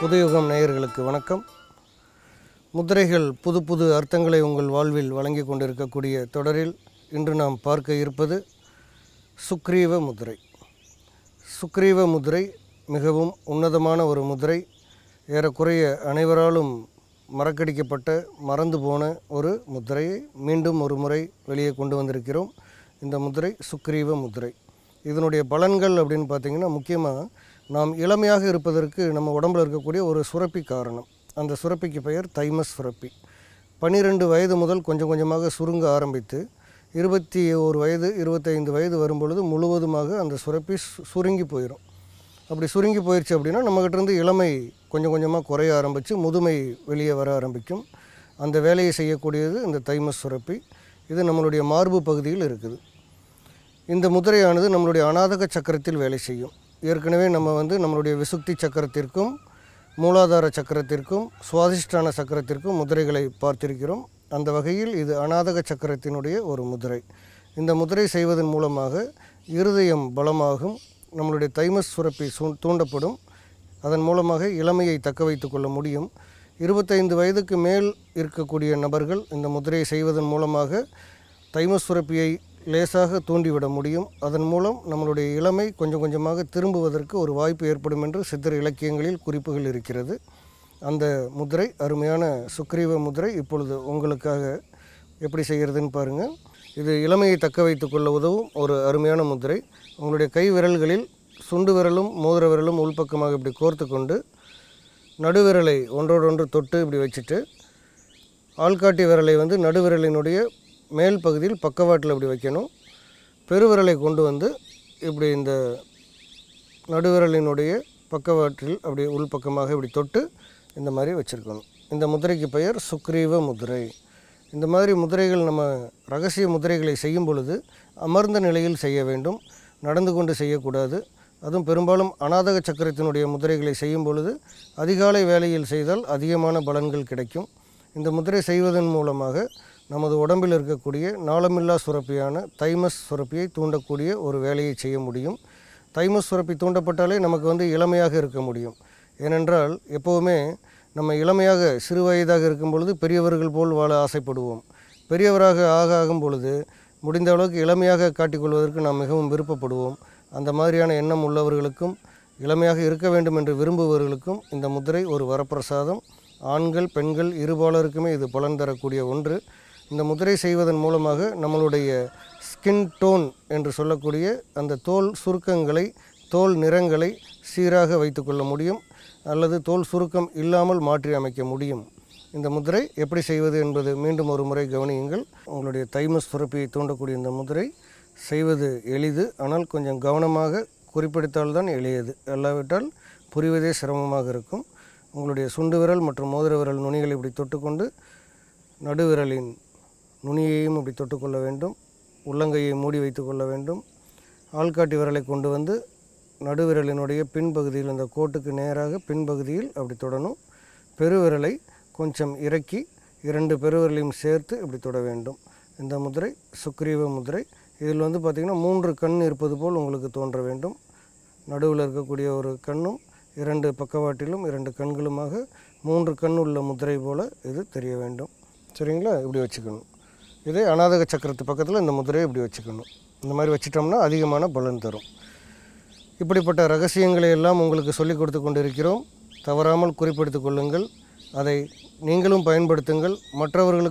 புதுயுகம் நேயர்களுக்கு வணக்கம் முதிரைகள் புது புது அர்த்தங்களை உங்கள் வாழ்வில் வழங்கி கொண்டிருக்கக்கூடிய தொடரில் இன்று நாம் பார்க்க இருப்பது சுக்ரீவ முதிரை சுக்ரீவ முதிரை மிகவும் உன்னதமான ஒரு முதிரை ஏறக்குறைய அனைவராலும் மறக்கடிக்கப்பட்ட மறந்து போன ஒரு முதிரையை மீண்டும் ஒரு முறை வெளியே கொண்டு வந்திருக்கிறோம் இந்த முதிரை சுக்ரீவ முதிரை இதனுடைய பலன்கள் அப்படின்னு பார்த்திங்கன்னா முக்கியமாக நாம் இளமையாக இருப்பதற்கு நம்ம உடம்பில் இருக்கக்கூடிய ஒரு சுரப்பி காரணம் அந்த சுரப்பிக்கு பெயர் தைமஸ் சுரப்பி பன்னிரெண்டு வயது முதல் கொஞ்சம் கொஞ்சமாக சுருங்க ஆரம்பித்து இருபத்தி ஒரு வயது இருபத்தைந்து வயது வரும்பொழுது முழுவதுமாக அந்த சுரப்பி சுருங்கி போயிடும் அப்படி சுருங்கி போயிடுச்சு அப்படின்னா நம்மக்கிட்டேருந்து இளமை கொஞ்சம் கொஞ்சமாக குறைய ஆரம்பித்து முதுமை வெளியே வர ஆரம்பிக்கும் அந்த வேலையை செய்யக்கூடியது இந்த தைமஸ் சுரப்பி இது நம்மளுடைய மார்பு பகுதியில் இருக்குது இந்த முதிரையானது நம்மளுடைய அநாதக சக்கரத்தில் வேலை செய்யும் ஏற்கனவே நம்ம வந்து நம்மளுடைய விசுக்தி சக்கரத்திற்கும் மூலாதார சக்கரத்திற்கும் சுவாதிஷ்டான சக்கரத்திற்கும் முதிரைகளை பார்த்திருக்கிறோம் அந்த வகையில் இது அநாதக சக்கரத்தினுடைய ஒரு முதிரை இந்த முதிரை செய்வதன் மூலமாக இருதயம் பலமாகும் நம்மளுடைய தைமஸ் சுரப்பி தூண்டப்படும் அதன் மூலமாக இளமையை தக்க வைத்து கொள்ள முடியும் இருபத்தைந்து வயதுக்கு மேல் இருக்கக்கூடிய நபர்கள் இந்த முதிரையை செய்வதன் மூலமாக தைமஸ் சுரப்பியை லேசாக தூண்டிவிட முடியும் அதன் மூலம் நம்மளுடைய இளமை கொஞ்சம் கொஞ்சமாக திரும்புவதற்கு ஒரு வாய்ப்பு ஏற்படும் என்று சித்திர இலக்கியங்களில் குறிப்புகள் இருக்கிறது அந்த முதிரை அருமையான சுக்ரீவ முதிரை இப்பொழுது உங்களுக்காக எப்படி செய்கிறதுன்னு பாருங்கள் இது இளமையை தக்க வைத்து கொள்ள உதவும் ஒரு அருமையான முதிரை உங்களுடைய கை விரல்களில் சுண்டு விரலும் மோதிர விரலும் உள்பக்கமாக இப்படி கோர்த்து கொண்டு நடுவிரலை ஒன்றோடொன்று தொட்டு இப்படி வச்சுட்டு ஆள்காட்டி விரலை வந்து நடுவிரலினுடைய மேல் பகுதியில் பக்கவாட்டில் இப்படி வைக்கணும் பெருவிரலை கொண்டு வந்து இப்படி இந்த நடுவிரலினுடைய பக்கவாட்டில் அப்படி உள்பக்கமாக இப்படி தொட்டு இந்த மாதிரி வச்சுருக்கணும் இந்த முதிரைக்கு பெயர் சுக்ரீவ முதிரை இந்த மாதிரி முதிரைகள் நம்ம ரகசிய முதிரைகளை செய்யும் பொழுது அமர்ந்த நிலையில் செய்ய வேண்டும் நடந்து கொண்டு செய்யக்கூடாது அதுவும் பெரும்பாலும் அநாதக சக்கரத்தினுடைய முதிரைகளை செய்யும் பொழுது அதிகாலை வேலையில் செய்தால் அதிகமான பலன்கள் கிடைக்கும் இந்த முதிரை செய்வதன் மூலமாக நமது உடம்பில் இருக்கக்கூடிய நாளமில்லா சுரப்பியான தைமஸ் சுரப்பியை தூண்டக்கூடிய ஒரு வேலையை செய்ய முடியும் தைமஸ் சுரப்பி தூண்டப்பட்டாலே நமக்கு வந்து இளமையாக இருக்க முடியும் ஏனென்றால் எப்போவுமே நம்ம இளமையாக சிறு வயதாக இருக்கும் பொழுது பெரியவர்கள் போல் வாழ ஆசைப்படுவோம் பெரியவராக ஆக ஆகும் பொழுது முடிந்த அளவுக்கு இளமையாக காட்டிக்கொள்வதற்கு நாம் மிகவும் விருப்பப்படுவோம் அந்த மாதிரியான எண்ணம் உள்ளவர்களுக்கும் இளமையாக இருக்க வேண்டும் என்று விரும்புபவர்களுக்கும் இந்த முதிரை ஒரு வரப்பிரசாதம் ஆண்கள் பெண்கள் இருபாலருக்குமே இது பலன் தரக்கூடிய ஒன்று இந்த முதிரை செய்வதன் மூலமாக நம்மளுடைய ஸ்கின் டோன் என்று சொல்லக்கூடிய அந்த தோல் சுருக்கங்களை தோல் நிறங்களை சீராக வைத்துக்கொள்ள முடியும் அல்லது தோல் சுருக்கம் இல்லாமல் மாற்றி அமைக்க முடியும் இந்த முதிரை எப்படி செய்வது என்பது மீண்டும் ஒரு முறை கவனியுங்கள் உங்களுடைய தைமஸ் சுரப்பியை தூண்டக்கூடிய இந்த முதிரை செய்வது எளிது ஆனால் கொஞ்சம் கவனமாக குறிப்பிடித்தால்தான் எளியது அல்லாவிட்டால் புரிவதே சிரமமாக இருக்கும் உங்களுடைய சுண்டு விரல் மற்றும் மோதிர விரல் நுனிகளை இப்படி தொட்டுக்கொண்டு நடுவிரலின் நுனியையும் அப்படி தொட்டுக்கொள்ள வேண்டும் உள்ளங்கையை மூடி வைத்து கொள்ள வேண்டும் ஆள்காட்டி விரலை கொண்டு வந்து நடுவிரலினுடைய பின்பகுதியில் அந்த கோட்டுக்கு நேராக பின்பகுதியில் அப்படி தொடணும் பெருவிரலை கொஞ்சம் இறக்கி இரண்டு பெருவிரலையும் சேர்த்து இப்படி தொட வேண்டும் இந்த முதிரை சுக்ரீவ முதிரை இதில் வந்து பார்த்திங்கன்னா மூன்று கண் இருப்பது போல் உங்களுக்கு தோன்ற வேண்டும் நடுவில் இருக்கக்கூடிய ஒரு கண்ணும் இரண்டு பக்கவாட்டிலும் இரண்டு கண்களுமாக மூன்று கண் உள்ள முதிரை போல் இது தெரிய வேண்டும் சரிங்களா இப்படி வச்சுக்கணும் இதே அநாதக சக்கரத்து பக்கத்தில் இந்த முதிரையை இப்படி வச்சுக்கணும் இந்த மாதிரி வச்சிட்டோம்னா அதிகமான பலன் தரும் இப்படிப்பட்ட ரகசியங்களை எல்லாம் உங்களுக்கு சொல்லிக் கொடுத்து கொண்டிருக்கிறோம் தவறாமல் குறிப்பெடுத்து கொள்ளுங்கள் அதை நீங்களும் பயன்படுத்துங்கள் மற்றவர்களுக்கு